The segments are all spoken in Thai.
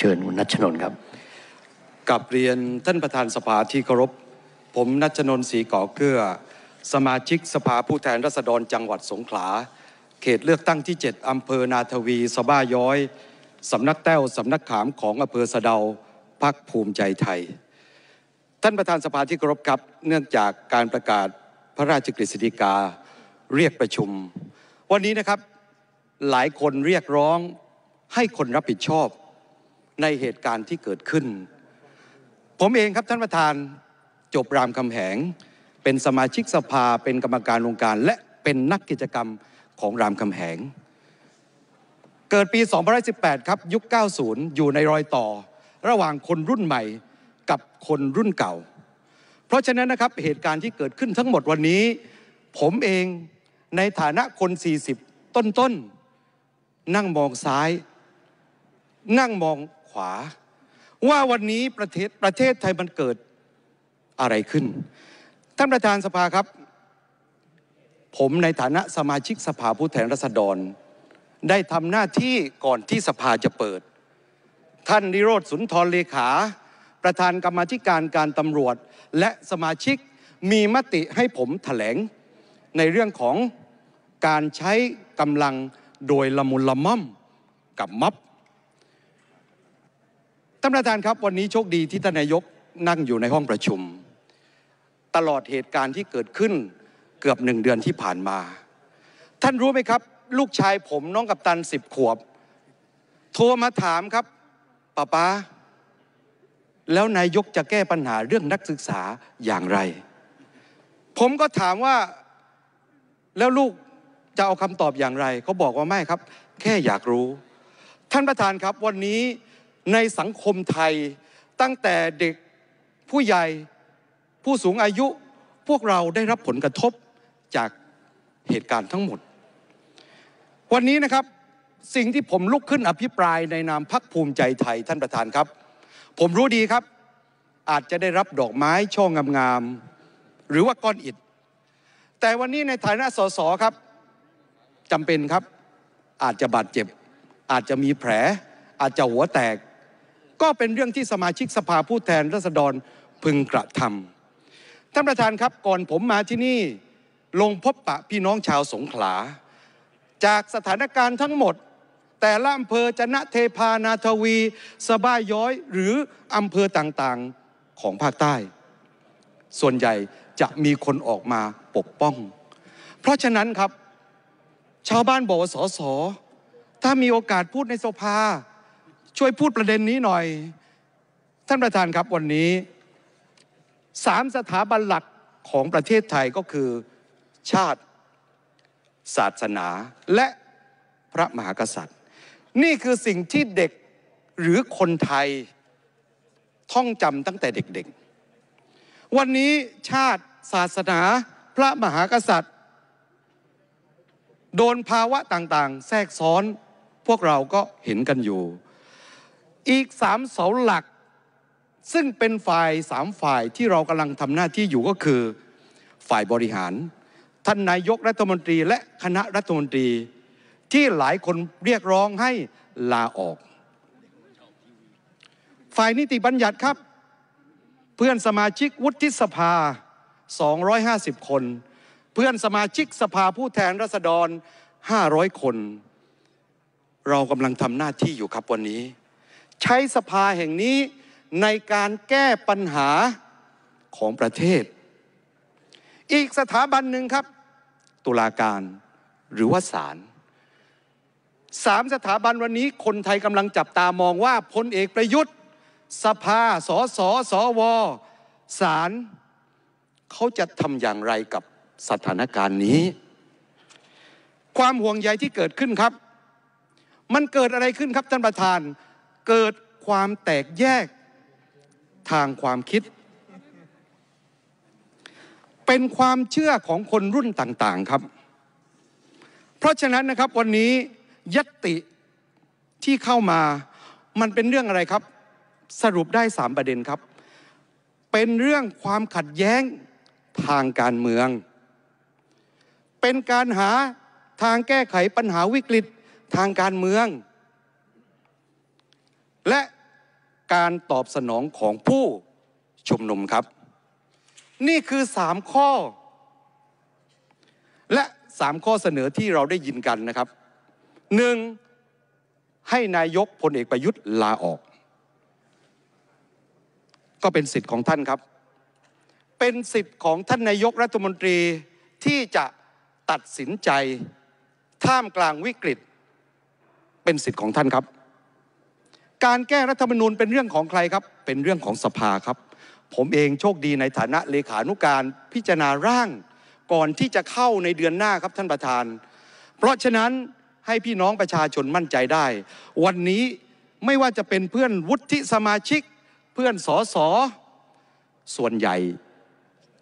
เชิญคุณนัชนนครับกับเรียนท่านประธานสภาที่เคารพ ผมนัชนนศรีก่อเกื้อสมาชิกสภาผู้แทนราษฎรจังหวัดสงขลา เขตเลือกตั้งที่7อำเภอนาทวีสบ้าย้อย สำนักแต้วสำนักขามของอำเภอสะเดาพักภูมิใจไทย ท่านประธานสภาที่เคารพครับ เนื่องจากการประกาศพระราชกฤษฎีกาเรียกประชุม วันนี้นะครับหลายคนเรียกร้องให้คนรับผิดชอบในเหตุการณ์ที่เกิดขึ้น ผมเองครับท่านประธานจบรามคำแหง เป็นสมาชิกสภาเป็นกรรมการองค์การ และเป็นนักกิจกรรมของรามคำแหง เกิดปี2518 ครับยุค 90 อยู่ในรอยต่อระหว่างคนรุ่นใหม่กับคนรุ่นเก่า เพราะฉะนั้นนะครับเหตุการณ์ที่เกิดขึ้นทั้งหมดวันนี้ ผมเองในฐานะคน 40 ต้นๆนนั่งมองซ้ายนั่งมองขวาว่าวันนี้ประเทศประเทศไทยมันเกิดอะไรขึ้น ท่านประธานสภาครับ ผมในฐานะสมาชิกสภาผู้แทนราษฎร ได้ทำหน้าที่ก่อนที่สภาจะเปิด ท่านนิโรธสุนทรเลขา ประธานกรรมธิการการตำรวจและสมาชิกมีมติให้ผมถแถลง ในเรื่องของการใช้กำลังโดยละมุนละม่อมกับม็อบท่านประธานครับวันนี้โชคดีที่ท่านนายกนั่งอยู่ในห้องประชุม ตลอดเหตุการณ์ที่เกิดขึ้นเกือบหนึ่งเดือนที่ผ่านมา ท่านรู้ไหมครับ ลูกชายผมน้องกับตันสิบขวบ โทรมาถามครับป้าป้าแล้วนายกจะแก้ปัญหาเรื่องนักศึกษาอย่างไร ผมก็ถามว่าแล้วลูกจะเอาคำตอบอย่างไรเขาบอกว่าไม่ครับ แค่อยากรู้ ท่านประธานครับ วันนี้ในสังคมไทยตั้งแต่เด็กผู้ใหญ่ผู้สูงอายุพวกเราได้รับผลกระทบจากเหตุการณ์ทั้งหมด วันนี้นะครับสิ่งที่ผมลุกขึ้นอภิปรายในนามพักภูมิใจไทยท่านประธานครับ ผมรู้ดีครับ อาจจะได้รับดอกไม้ ช่องงามๆหรือว่าก้อนอิดแต่วันนี้ในฐานะสสครับจำเป็นครับอาจจะบาดเจ็บ อาจจะมีแผล อาจจะหัวแตกก็เป็นเรื่องที่สมาชิกสภาผู้แทนราษฎรพึงกระทำท่านประธานครับ ก่อนผมมาที่นี่ ลงพบปะพี่น้องชาวสงขลา จากสถานการณ์ทั้งหมด แต่ละอำเภอจนะเทพานาทวี สบายย้อยหรืออำเภอต่างๆของภาคใต้ ส่วนใหญ่จะมีคนออกมาปกป้อง เพราะฉะนั้นครับ ชาวบ้านบอกว่าสส ถ้ามีโอกาสพูดในสภาช่วยพูดประเด็นนี้หน่อย ท่านประธานครับวันนี้สามสถาบันหลักของประเทศไทยก็คือชาติศาสนาและพระมหากษัตริย์ นี่คือสิ่งที่เด็กหรือคนไทยท่องจำตั้งแต่เด็กๆ วันนี้ชาติศาสนาพระมหากษัตริย์ โดนภาวะต่างๆ แทรกซ้อนพวกเราก็เห็นกันอยู่อีกสามเสาหลัก ซึ่งเป็นฝ่ายสามฝ่ายที่เรากำลังทำหน้าที่อยู่ก็คือ ฝ่ายบริหาร ท่านนายกรัฐมนตรีและคณะรัฐมนตรีที่หลายคนเรียกร้องให้ลาออก ฝ่ายนิติบัญญัติครับ เพื่อนสมาชิกวุฒิสภา 250 คน เพื่อนสมาชิกสภาผู้แทนราษฎร500คน เรากำลังทำหน้าที่อยู่ครับวันนี้ใช้สภาแห่งนี้ในการแก้ปัญหาของประเทศ อีกสถาบันหนึ่งครับ ตุลาการหรือว่าศาลสามสถาบันวันนี้ คนไทยกำลังจับตามองว่าพลเอกประยุทธ์ สภาสอสอสว ศาลเขาจะทำอย่างไรกับสถานการณ์นี้ ความห่วงใยที่เกิดขึ้นครับ มันเกิดอะไรขึ้นครับท่านประธานเกิดความแตกแยกทางความคิด เป็นความเชื่อของคนรุ่นต่างๆครับ เพราะฉะนั้นนะครับวันนี้ ยัตติที่เข้ามามันเป็นเรื่องอะไรครับ สรุปได้สามประเด็นครับ เป็นเรื่องความขัดแย้งทางการเมือง เป็นการหาทางแก้ไขปัญหาวิกฤตทางการเมืองและการตอบสนองของผู้ชุมนุมครับ นี่คือสามข้อ และสามข้อเสนอที่เราได้ยินกันนะครับหนึ่งให้นายกพลเอกประยุทธ์ลาออก ก็เป็นสิทธิ์ของท่านครับ เป็นสิทธิ์ของท่านนายกรัฐมนตรีที่จะตัดสินใจ ท่ามกลางวิกฤต เป็นสิทธิ์ของท่านครับการแก้รัฐธรรมนูญเป็นเรื่องของใครครับ เป็นเรื่องของสภาครับ ผมเองโชคดีในฐานะเลขานุการ พิจารณาร่างก่อนที่จะเข้าในเดือนหน้าครับท่านประธาน เพราะฉะนั้นให้พี่น้องประชาชนมั่นใจได้ วันนี้ไม่ว่าจะเป็นเพื่อนวุฒิสมาชิก เพื่อนสอสอส่วนใหญ่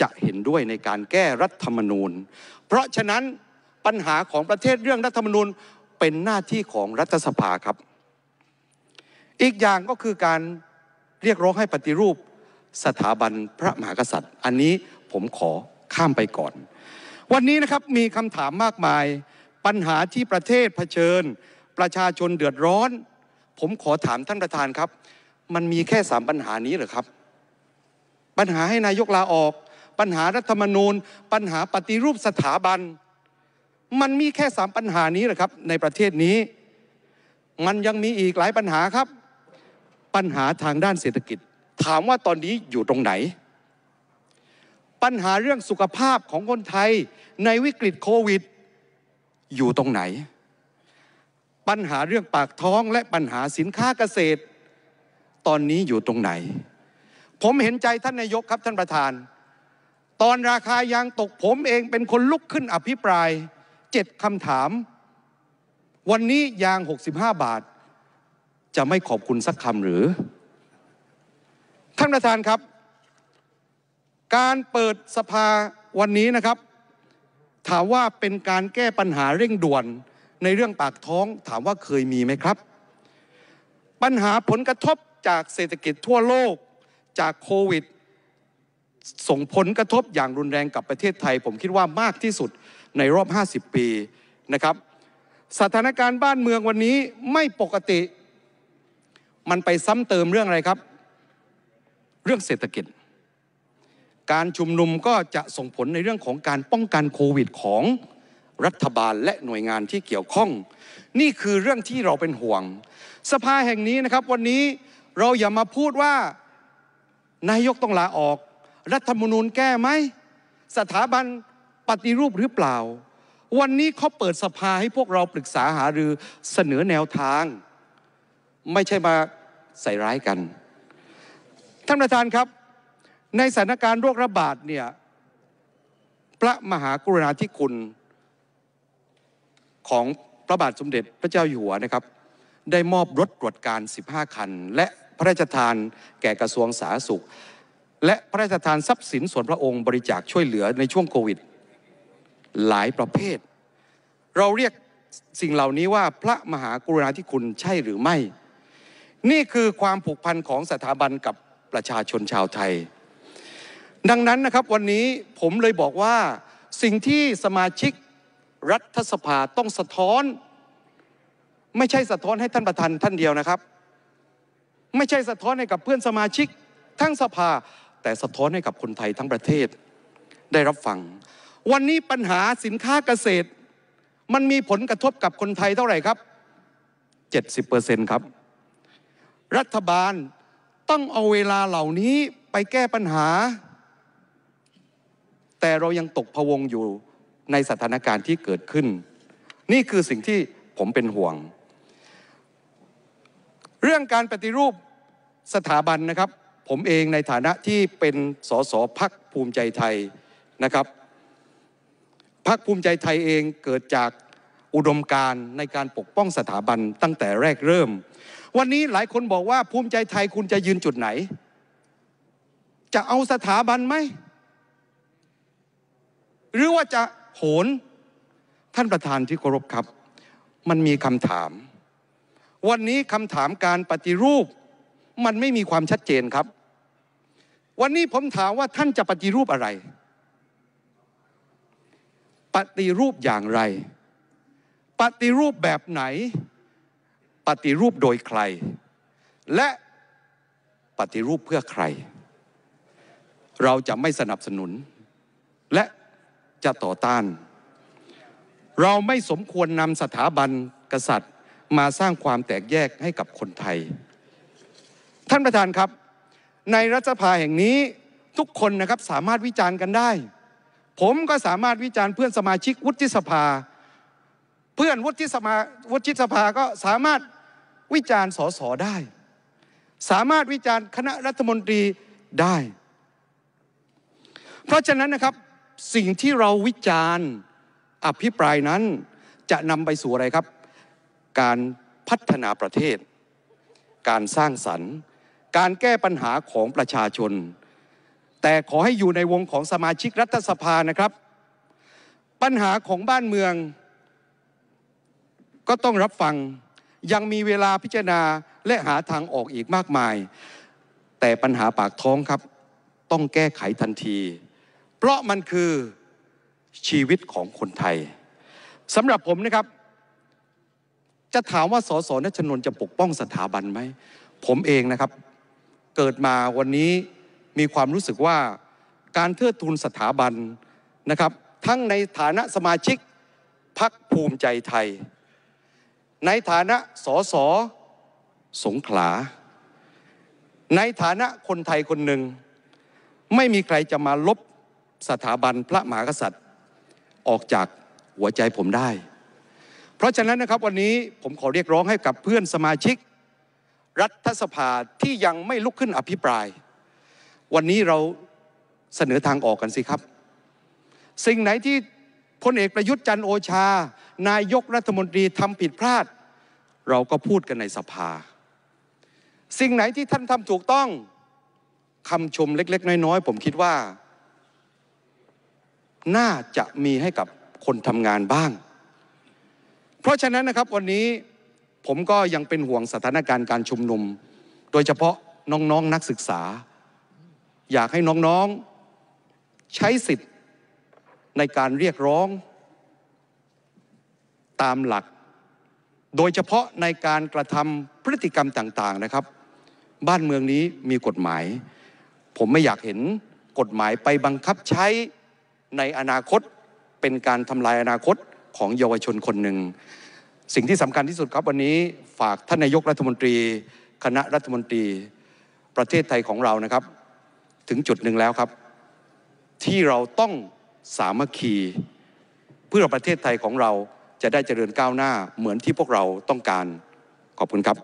จะเห็นด้วยในการแก้รัฐธรรมนูญ เพราะฉะนั้นปัญหาของประเทศเรื่องรัฐธรรมนูญเป็นหน้าที่ของรัฐสภาครับอีกอย่างก็คือการเรียกร้องให้ปฏิรูปสถาบันพระมหากษัตริย์ อันนี้ผมขอข้ามไปก่อน วันนี้นะครับมีคำถามมากมาย ปัญหาที่ประเทศเผชิญ ประชาชนเดือดร้อน ผมขอถามท่านประธานครับ มันมีแค่สามปัญหานี้หรือครับ ปัญหาให้นายกลาออก ปัญหารัฐธรรมนูญ ปัญหาปฏิรูปสถาบัน มันมีแค่สามปัญหานี้หรือครับในประเทศนี้มันยังมีอีกหลายปัญหาครับปัญหาทางด้านเศรษฐกิจถามว่าตอนนี้อยู่ตรงไหน ปัญหาเรื่องสุขภาพของคนไทยในวิกฤตโควิด อยู่ตรงไหน ปัญหาเรื่องปากท้องและปัญหาสินค้าเกษตร ตอนนี้อยู่ตรงไหน ผมเห็นใจท่านนายกครับท่านประธาน ตอนราคายางตกผมเองเป็นคนลุกขึ้นอภิปรายเจ็ดคำถาม วันนี้ยาง 65 บาทจะไม่ขอบคุณสักคำหรือ ท่านประธานครับ การเปิดสภาวันนี้นะครับ ถามว่าเป็นการแก้ปัญหาเร่งด่วนในเรื่องปากท้องถามว่าเคยมีไหมครับ ปัญหาผลกระทบจากเศรษฐกิจทั่วโลกจากโควิด ส่งผลกระทบอย่างรุนแรงกับประเทศไทยผมคิดว่ามากที่สุดในรอบ 50 ปีนะครับ สถานการณ์บ้านเมืองวันนี้ไม่ปกติมันไปซ้ำเติมเรื่องอะไรครับ เรื่องเศรษฐกิจ การชุมนุมก็จะส่งผลในเรื่องของการป้องกันโควิด ของรัฐบาลและหน่วยงานที่เกี่ยวข้อง นี่คือเรื่องที่เราเป็นห่วง สภาแห่งนี้นะครับ วันนี้เราอย่ามาพูดว่านายกต้องลาออก รัฐธรรมนูญแก้ไหมสถาบันปฏิรูปหรือเปล่า วันนี้เขาเปิดสภาให้พวกเราปรึกษาหารือเสนอแนวทางไม่ใช่มาใส่ร้ายกัน ท่านประธานครับ ในสถานการณ์โรคระบาดเนี่ย พระมหากรุณาธิคุณของพระบาทสมเด็จพระเจ้าอยู่หัวนะครับ ได้มอบรถตรวจการ 15 คัน และพระราชทานแก่กระทรวงสาธารณสุข และพระราชทานทรัพย์สินส่วนพระองค์บริจาคช่วยเหลือในช่วงโควิด หลายประเภท เราเรียกสิ่งเหล่านี้ว่าพระมหากรุณาธิคุณใช่หรือไม่นี่คือความผูกพันของสถาบันกับประชาชนชาวไทย ดังนั้นนะครับวันนี้ผมเลยบอกว่าสิ่งที่สมาชิกรัฐสภาต้องสะท้อน ไม่ใช่สะท้อนให้ท่านประธาน ท่านเดียวนะครับ ไม่ใช่สะท้อนให้กับเพื่อนสมาชิกทั้งสภา แต่สะท้อนให้กับคนไทยทั้งประเทศได้รับฟังวันนี้ปัญหาสินค้าเกษตร มันมีผลกระทบกับคนไทยเท่าไหร่ครับ70%ครับรัฐบาลต้องเอาเวลาเหล่านี้ไปแก้ปัญหา แต่เรายังตกพวงอยู่ในสถานการณ์ที่เกิดขึ้น นี่คือสิ่งที่ผมเป็นห่วง เรื่องการปฏิรูปสถาบันนะครับ ผมเองในฐานะที่เป็นสสพักภูมิใจไทยนะครับพักภูมิใจไทยเองเกิดจากอุดมการในการปกป้องสถาบันตั้งแต่แรกเริ่มวันนี้หลายคนบอกว่าภูมิใจไทยคุณจะยืนจุดไหน จะเอาสถาบันไหมหรือว่าจะโหนท่านประธานที่เคารพครับ มันมีคำถาม วันนี้คำถามการปฏิรูปมันไม่มีความชัดเจนครับ วันนี้ผมถามว่าท่านจะปฏิรูปอะไร ปฏิรูปอย่างไร ปฏิรูปแบบไหนปฏิรูปโดยใคร และปฏิรูปเพื่อใคร เราจะไม่สนับสนุน และจะต่อต้าน เราไม่สมควรนำสถาบันกษัตริย์ มาสร้างความแตกแยกให้กับคนไทย ท่านประธานครับ ในรัฐสภาแห่งนี้ทุกคนนะครับสามารถวิจารณ์กันได้ ผมก็สามารถวิจารณ์เพื่อนสมาชิกวุฒิสภา เพื่อนวุฒิสภาวุฒิสภาก็สามารถวิจารณ์สสได้ สามารถวิจารณ์คณะรัฐมนตรีได้ เพราะฉะนั้นนะครับสิ่งที่เราวิจารณ์อภิปรายนั้นจะนำไปสู่อะไรครับ การพัฒนาประเทศ การสร้างสรรค์ การแก้ปัญหาของประชาชน แต่ขอให้อยู่ในวงของสมาชิกรัฐสภานะครับ ปัญหาของบ้านเมืองก็ต้องรับฟังยังมีเวลาพิจารณาและหาทางออกอีกมากมาย แต่ปัญหาปากท้องครับ ต้องแก้ไขทันที เพราะมันคือชีวิตของคนไทยสำหรับผมนะครับ จะถามว่าสสนชนนจะปกป้องสถาบันไหม ผมเองนะครับ เกิดมาวันนี้มีความรู้สึกว่าการเทิดทูนสถาบันนะครับ ทั้งในฐานะสมาชิกพักภูมิใจไทยในฐานะสอสอสงขลา ในฐานะคนไทยคนหนึ่ง ไม่มีใครจะมาลบสถาบันพระมหากษัตริย์ ออกจากหัวใจผมได้ เพราะฉะนั้นนะครับวันนี้ผมขอเรียกร้องให้กับเพื่อนสมาชิกรัฐสภาที่ยังไม่ลุกขึ้นอภิปราย วันนี้เราเสนอทางออกกันสิครับ สิ่งไหนที่พลเอกประยุทธ์จันโอชา นายกรัฐมนตรีทำผิดพลาด เราก็พูดกันในสภา สิ่งไหนที่ท่านทำถูกต้องคำชมเล็ก ๆ น้อย ๆ ผมคิดว่า น่าจะมีให้กับคนทำงานบ้าง เพราะฉะนั้นนะครับ วันนี้ผมก็ยังเป็นห่วงสถานการณ์การชุมนุม โดยเฉพาะน้องๆนนักศึกษา อยากให้น้องๆใช้สิทธิ์ในการเรียกร้องตามหลัก โดยเฉพาะในการกระทำพฤติกรรมต่างๆนะครับ บ้านเมืองนี้มีกฎหมาย ผมไม่อยากเห็นกฎหมายไปบังคับใช้ในอนาคตเป็นการทำลายอนาคตของเยาวชนคนหนึ่ง สิ่งที่สำคัญที่สุดครับวันนี้ ฝากท่านนายกรัฐมนตรี คณะรัฐมนตรี ประเทศไทยของเรานะครับ ถึงจุดหนึ่งแล้วครับ ที่เราต้องสามัคคี เพื่อประเทศไทยของเราจะได้เจริญก้าวหน้าเหมือนที่พวกเราต้องการ ขอบคุณครับ